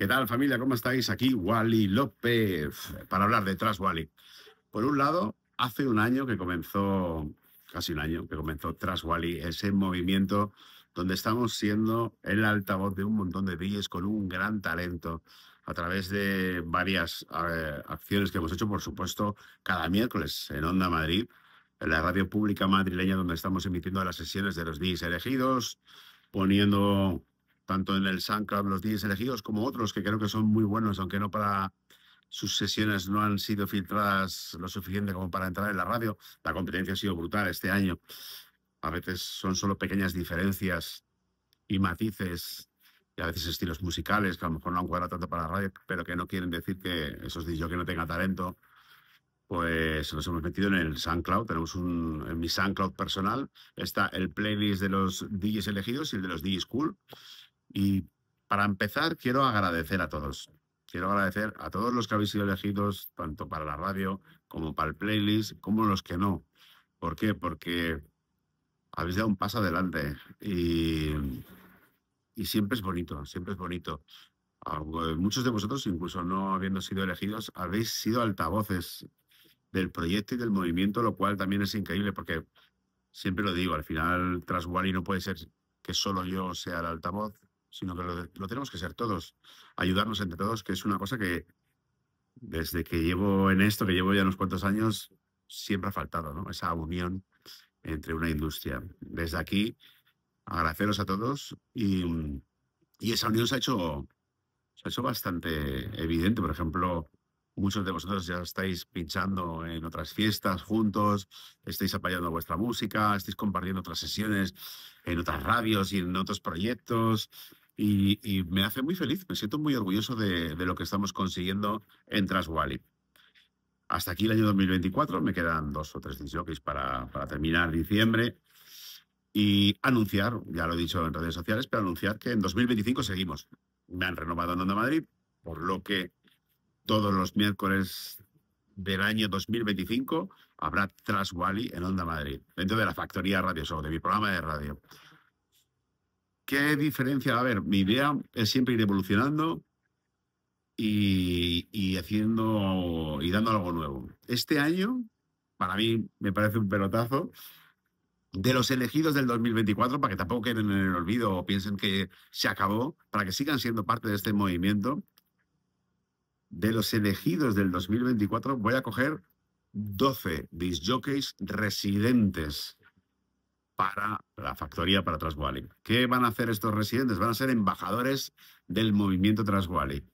¿Qué tal familia? ¿Cómo estáis? Aquí Wally López para hablar de detrás Wally. Por un lado, hace un año que comenzó, casi un año que comenzó Tras Wally, ese movimiento donde estamos siendo el altavoz de un montón de DJs con un gran talento a través de varias eh, acciones que hemos hecho, por supuesto, cada miércoles en Onda Madrid, en la radio pública madrileña donde estamos emitiendo las sesiones de los DJs elegidos, poniendo tanto en el SoundCloud, los DJs elegidos, como otros que creo que son muy buenos, aunque no para sus sesiones no han sido filtradas lo suficiente como para entrar en la radio. La competencia ha sido brutal este año. A veces son solo pequeñas diferencias y matices, y a veces estilos musicales que a lo mejor no han cuadrado tanto para la radio, pero que no quieren decir que esos DJs que no tengan talento, pues nos hemos metido en el SoundCloud. Tenemos un, en mi SoundCloud personal está el playlist de los DJs elegidos y el de los DJs cool. Y para empezar, quiero agradecer a todos. Quiero agradecer a todos los que habéis sido elegidos, tanto para la radio como para el playlist, como los que no. ¿Por qué? Porque habéis dado un paso adelante y, y siempre es bonito, siempre es bonito. Muchos de vosotros, incluso no habiendo sido elegidos, habéis sido altavoces del proyecto y del movimiento, lo cual también es increíble porque siempre lo digo, al final tras Wally no puede ser que solo yo sea el altavoz, sino que lo, tenemos que ser todos, ayudarnos entre todos, que es una cosa que desde que llevo en esto, que llevo ya unos cuantos años, siempre ha faltado, ¿no? Esa unión entre una industria. Desde aquí, agradeceros a todos y, y esa unión ha hecho se ha hecho bastante evidente. Por ejemplo, muchos de vosotros ya estáis pinchando en otras fiestas juntos, estáis apoyando vuestra música, estáis compartiendo otras sesiones en otras radios y en otros proyectos. Y, me hace muy feliz, me siento muy orgulloso de, lo que estamos consiguiendo en Traswally. Hasta aquí el año 2024, me quedan dos o tres disjockeys para, terminar diciembre y anunciar, ya lo he dicho en redes sociales, pero anunciar que en 2025 seguimos. Me han renovado en Onda Madrid, por lo que todos los miércoles del año 2025 habrá Traswally en Onda Madrid, dentro de la factoría Radio Show, de mi programa de radio. ¿Qué diferencia? A ver, mi idea es siempre ir evolucionando y, haciendo y dando algo nuevo. Este año, para mí, me parece un pelotazo de los elegidos del 2024, para que tampoco queden en el olvido o piensen que se acabó, para que sigan siendo parte de este movimiento. De los elegidos del 2024, voy a coger 12 disjockeys residentes para la factoría para Transwally. ¿Qué van a hacer estos residentes? Van a ser embajadores del movimiento Transwally.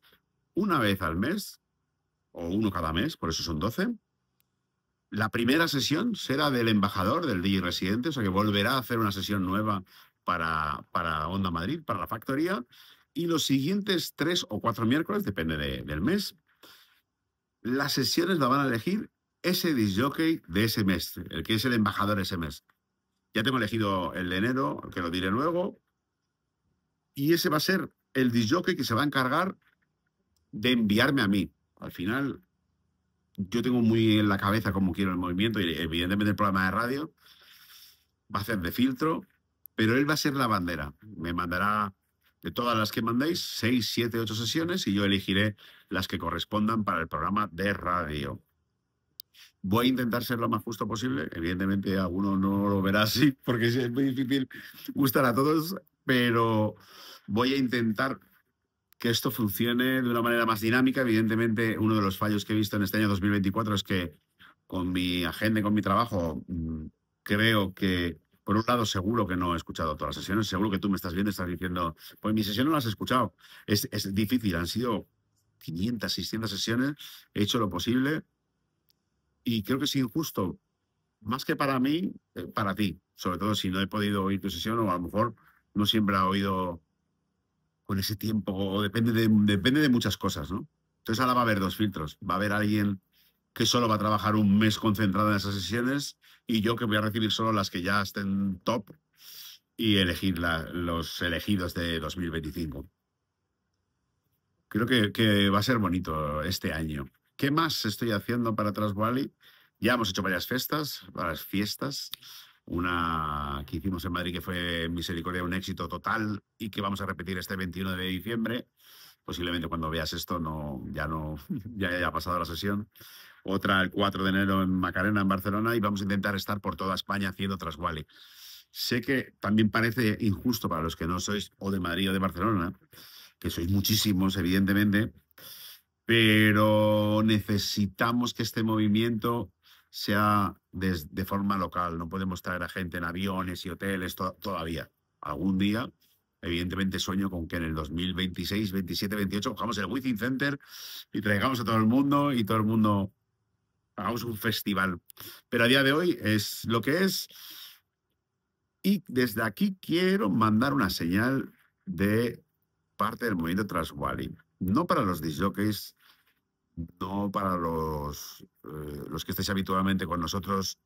Una vez al mes, o uno cada mes, por eso son 12, la primera sesión será del embajador, del DJ residente, o sea que volverá a hacer una sesión nueva para, para Onda Madrid, para la factoría, y los siguientes tres o cuatro miércoles, depende del mes, las sesiones la van a elegir ese disjockey de ese mes, el que es el embajador ese mes. Ya tengo elegido el de enero, que lo diré luego. Y ese va a ser el disjockey que se va a encargar de enviarme a mí. Al final, yo tengo muy en la cabeza cómo quiero el movimiento y evidentemente el programa de radio va a ser de filtro, pero él va a ser la bandera. Me mandará de todas las que mandéis, seis, siete, ocho sesiones y yo elegiré las que correspondan para el programa de radio. Voy a intentar ser lo más justo posible. Evidentemente, alguno no lo verá así, porque es muy difícil gustar a todos, pero voy a intentar que esto funcione de una manera más dinámica. Evidentemente, uno de los fallos que he visto en este año 2024 es que con mi agenda y con mi trabajo, mm, creo que, por un lado, seguro que no he escuchado todas las sesiones, seguro que tú me estás viendo y estás diciendo, pues mi sesión no las has escuchado. Es, es difícil, han sido 500, 600 sesiones, he hecho lo posible, y creo que es injusto, más que para mí, eh, para ti, sobre todo si no he podido oír tu sesión o a lo mejor no siempre ha oído con ese tiempo, o depende de, depende de muchas cosas, ¿no? Entonces ahora va a haber dos filtros, va a haber alguien que solo va a trabajar un mes concentrado en esas sesiones y yo que voy a recibir solo las que ya estén top y elegir los elegidos de 2025. Creo que, que va a ser bonito este año. ¿Qué más estoy haciendo para Trasguali. Ya hemos hecho varias fiestas, varias fiestas. Una que hicimos en Madrid que fue Misericordia, un éxito total y que vamos a repetir este 21 de diciembre. Posiblemente cuando veas esto no, ya no ya haya pasado la sesión. Otra el 4 de enero en Macarena, en Barcelona, y vamos a intentar estar por toda España haciendo Trasguali. Sé que también parece injusto para los que no sois o de Madrid o de Barcelona, que sois muchísimos, evidentemente, pero necesitamos que este movimiento sea de, forma local. No podemos traer a gente en aviones y hoteles todavía. Algún día, evidentemente, sueño con que en el 2026, 27, 28 cojamos el within Center y traigamos a todo el mundo y todo el mundo hagamos un festival. Pero a día de hoy es lo que es. Y desde aquí quiero mandar una señal de parte del movimiento Transwali. No para los disjockeys, no para los, eh, los que estéis habitualmente con nosotros,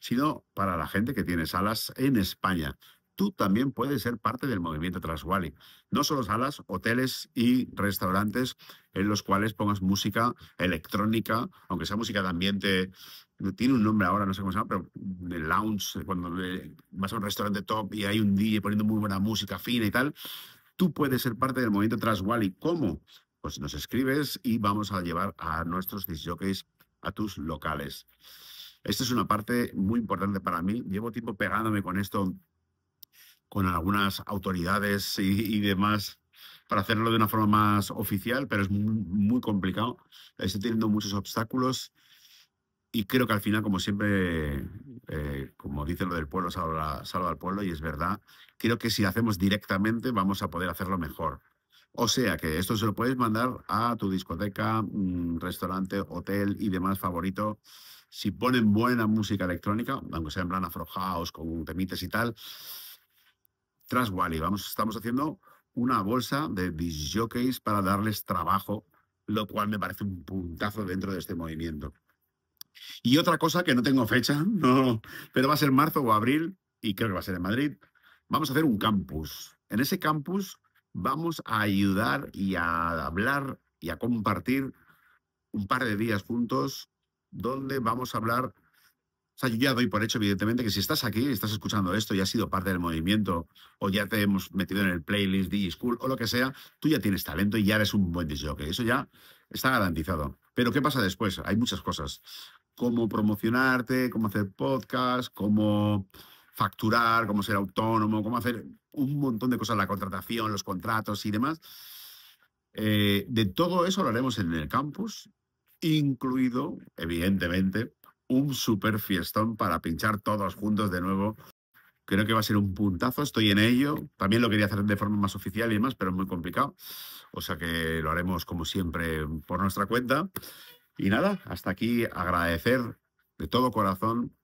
sino para la gente que tiene salas en España. Tú también puedes ser parte del movimiento wally No solo salas, hoteles y restaurantes en los cuales pongas música electrónica, aunque sea música de ambiente tiene un nombre ahora, no sé cómo se llama, pero el lounge, cuando vas a un restaurante top y hay un DJ poniendo muy buena música fina y tal, tú puedes ser parte del movimiento wally ¿Cómo? pues nos escribes y vamos a llevar a nuestros disjockeys a tus locales. Esta es una parte muy importante para mí. Llevo tiempo pegándome con esto, con algunas autoridades y, demás, para hacerlo de una forma más oficial, pero es muy, complicado. Estoy teniendo muchos obstáculos y creo que al final, como siempre, eh, como dice lo del pueblo, salva, salva al pueblo, y es verdad, creo que si lo hacemos directamente vamos a poder hacerlo mejor. O sea que esto se lo puedes mandar a tu discoteca, mm, restaurante, hotel y demás favorito. Si ponen buena música electrónica, aunque sea en plan afro house, con temites y tal, tras Wally, vamos, estamos haciendo una bolsa de disjockeys para darles trabajo, lo cual me parece un puntazo dentro de este movimiento. Y otra cosa que no tengo fecha, no, pero va a ser marzo o abril, y creo que va a ser en Madrid, vamos a hacer un campus. En ese campus vamos a ayudar y a hablar y a compartir un par de días juntos donde vamos a hablar. O sea, yo ya doy por hecho, evidentemente, que si estás aquí, estás escuchando esto y has sido parte del movimiento, o ya te hemos metido en el playlist de School o lo que sea, tú ya tienes talento y ya eres un buen DJ. Eso ya está garantizado. Pero ¿qué pasa después? Hay muchas cosas. Cómo promocionarte, cómo hacer podcast, cómo facturar, cómo ser autónomo, cómo hacer un montón de cosas, la contratación, los contratos y demás. Eh, de todo eso lo haremos en el campus, incluido, evidentemente, un super fiestón para pinchar todos juntos de nuevo. Creo que va a ser un puntazo, estoy en ello. También lo quería hacer de forma más oficial y demás, pero es muy complicado. O sea que lo haremos como siempre por nuestra cuenta. Y nada, hasta aquí agradecer de todo corazón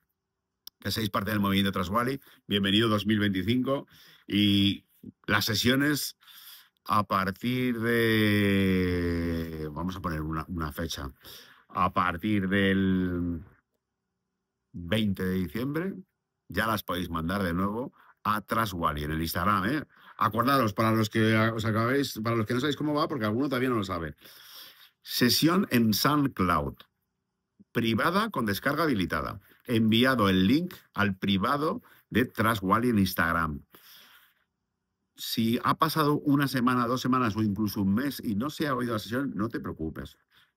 que seáis parte del movimiento Traswali, Bienvenido 2025 y las sesiones a partir de... Vamos a poner una, fecha. A partir del 20 de diciembre ya las podéis mandar de nuevo a Traswali en el Instagram. ¿eh? Acordaros, para los que os acabéis, para los que no sabéis cómo va, porque alguno todavía no lo sabe. Sesión en SoundCloud privada con descarga habilitada. He enviado el link al privado de Trustwally en Instagram. Si ha pasado una semana, dos semanas o incluso un mes y no se ha oído la sesión, no te preocupes.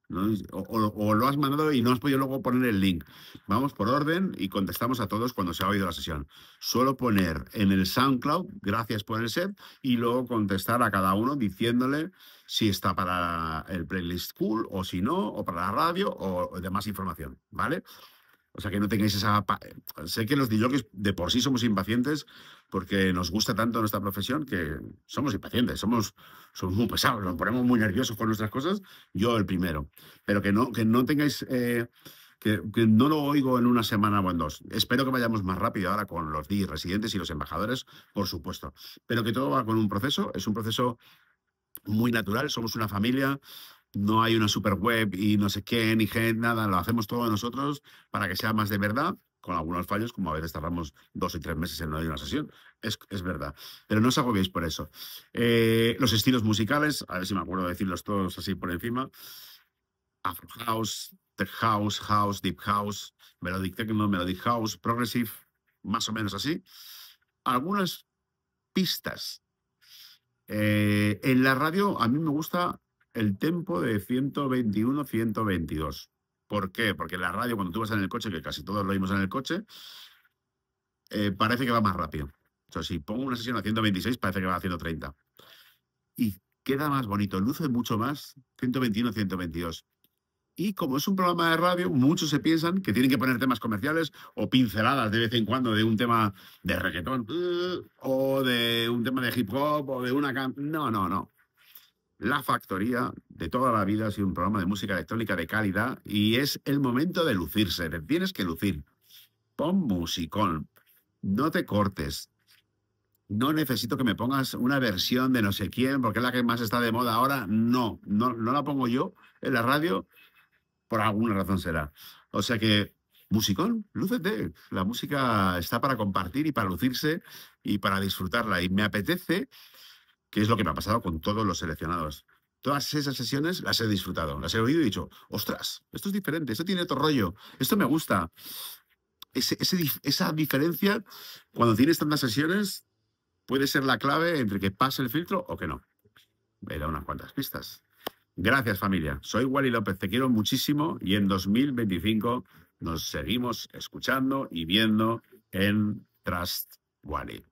O, lo has mandado y no has podido luego poner el link. Vamos por orden y contestamos a todos cuando se ha oído la sesión. Suelo poner en el SoundCloud, gracias por el set, y luego contestar a cada uno diciéndole si está para el playlist cool o si no, o para la radio o, demás información, ¿vale? O sea, que no tengáis esa... Sé que los DJs de por sí somos impacientes porque nos gusta tanto nuestra profesión que somos impacientes, somos, somos muy pesados, nos ponemos muy nerviosos con nuestras cosas, yo el primero. Pero que no, que no tengáis... Eh, que, no lo oigo en una semana o en dos. Espero que vayamos más rápido ahora con los DI residentes y los embajadores, por supuesto. Pero que todo va con un proceso, es un proceso muy natural, somos una familia, no hay una super web y no sé qué, ni gente, nada, lo hacemos todos nosotros para que sea más de verdad con algunos fallos, como a veces tardamos dos o tres meses en una sesión. Es, verdad. Pero no os agobiéis por eso. Eh, los estilos musicales, a ver si me acuerdo de decirlos todos así por encima. Afro House, Tech House, House, Deep House, Melodic Techno, Melodic House, Progressive, más o menos así. Algunas pistas. Eh, en la radio a mí me gusta el tempo de 121-122. ¿Por qué? Porque la radio, cuando tú vas en el coche, que casi todos lo oímos en el coche, eh, parece que va más rápido. O sea, si pongo una sesión a 126, parece que va a 130. Y queda más bonito, luce mucho más 121, 122. Y como es un programa de radio, muchos se piensan que tienen que poner temas comerciales o pinceladas de vez en cuando de un tema de reggaetón uh, o de un tema de hip hop o de una... No, no, no. La Factoría de toda la vida ha sido un programa de música electrónica de calidad y es el momento de lucirse, tienes que lucir. Pon musicón, no te cortes. No necesito que me pongas una versión de no sé quién, porque es la que más está de moda ahora. No, no, no la pongo yo en la radio, por alguna razón será. O sea que, musicón, lúcete. La música está para compartir y para lucirse y para disfrutarla. Y me apetece que es lo que me ha pasado con todos los seleccionados. Todas esas sesiones las he disfrutado, las he oído y he dicho, ostras, esto es diferente, esto tiene otro rollo, esto me gusta. esa diferencia, cuando tienes tantas sesiones, puede ser la clave entre que pase el filtro o que no. da unas cuantas pistas. Gracias familia, soy Wally López, te quiero muchísimo y en 2025 nos seguimos escuchando y viendo en Trust Wally.